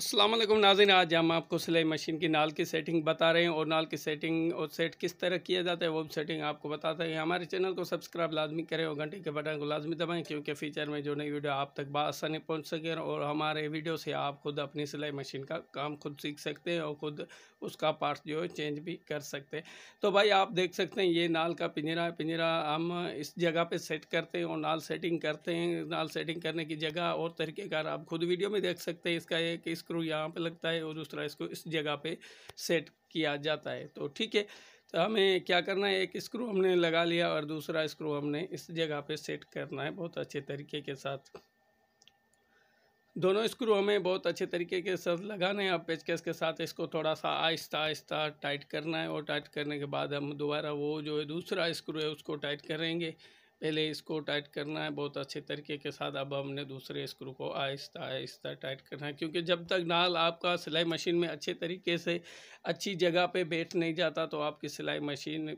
असलम नाजिन आज हम आपको सिलाई मशीन की नाल की सेटिंग बता रहे हैं और नाल की सेटिंग और सेट किस तरह किया जाता है वो सेटिंग आपको बताते हैं हमारे चैनल को सब्सक्राइब लाजमी करें और घंटे के बटन को लाजमी दबाएं क्योंकि फ़ीचर में जो नई वीडियो आप तक बसानी पहुंच सके और हमारे वीडियो से आप खुद अपनी सिलाई मशीन का काम खुद सीख सकते हैं और ख़ुद उसका पार्ट जो है चेंज भी कर सकते हैं तो भाई आप देख सकते हैं ये नाल का पिंजरा है पिंजरा हम इस जगह पर सेट करते हैं और नाल सेटिंग करते हैं नाल सेटिंग करने की जगह और तरीक़ेकार आप खुद वीडियो में देख सकते हैं इसका एक इसको स्क्रू यहाँ पे लगता है और दूसरा इसको इस जगह पे सेट किया जाता है तो ठीक है तो हमें क्या करना है एक स्क्रू हमने लगा लिया और दूसरा स्क्रू हमने इस जगह पे सेट करना है बहुत अच्छे तरीके के साथ दोनों स्क्रू हमें बहुत अच्छे तरीके के साथ लगाना है और पेचकस के साथ इसको थोड़ा सा आहिस्ता आहिस्ता टाइट करना है और टाइट करने के बाद हम दोबारा वो जो है दूसरा स्क्रू है उसको टाइट करेंगे पहले इसको टाइट करना है बहुत अच्छे तरीके के साथ अब हमने दूसरे स्क्रू को आहिस्ता आहिस्ता टाइट करना है क्योंकि जब तक नाल आपका सिलाई मशीन में अच्छे तरीके से अच्छी जगह पे बैठ नहीं जाता तो आपकी सिलाई मशीन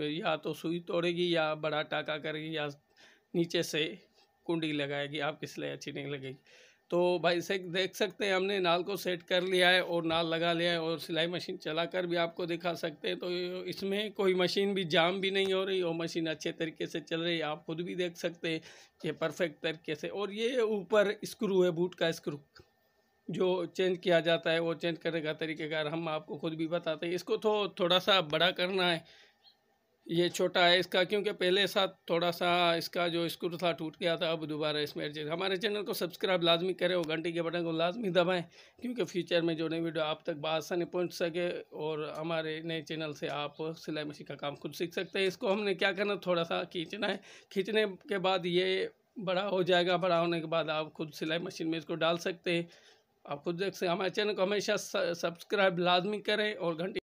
या तो सुई तोड़ेगी या बड़ा टाका करेगी या नीचे से कुंडी लगाएगी आपकी सिलाई अच्छी नहीं लगेगी तो भाई से देख सकते हैं हमने नाल को सेट कर लिया है और नाल लगा लिया है और सिलाई मशीन चला कर भी आपको दिखा सकते हैं तो इसमें कोई मशीन भी जाम भी नहीं हो रही और मशीन अच्छे तरीके से चल रही है आप खुद भी देख सकते हैं कि परफेक्ट तरीके से और ये ऊपर स्क्रू है बूट का स्क्रू जो चेंज किया जाता है वो चेंज करने का तरीक़ेकार हम आपको खुद भी बताते हैं इसको तो थोड़ा सा बड़ा करना है ये छोटा है इसका क्योंकि पहले साथ थोड़ा सा इसका जो स्क्रू था टूट गया था अब दोबारा इसमें एडजस्ट हमारे चैनल को सब्सक्राइब लाजमी करें और घंटी के बटन को लाजमी दबाएं क्योंकि फ्यूचर में जो नई वीडियो आप तक बसानी पहुंच सके और हमारे नए चैनल से आप सिलाई मशीन का काम खुद सीख सकते हैं इसको हमने क्या करना थोड़ा सा खींचना है खींचने के बाद ये बड़ा हो जाएगा बड़ा होने के बाद आप खुद सिलाई मशीन में इसको डाल सकते हैं आप खुद देख सकते हमारे चैनल को हमेशा सब्सक्राइब लाजमी करें और घंटी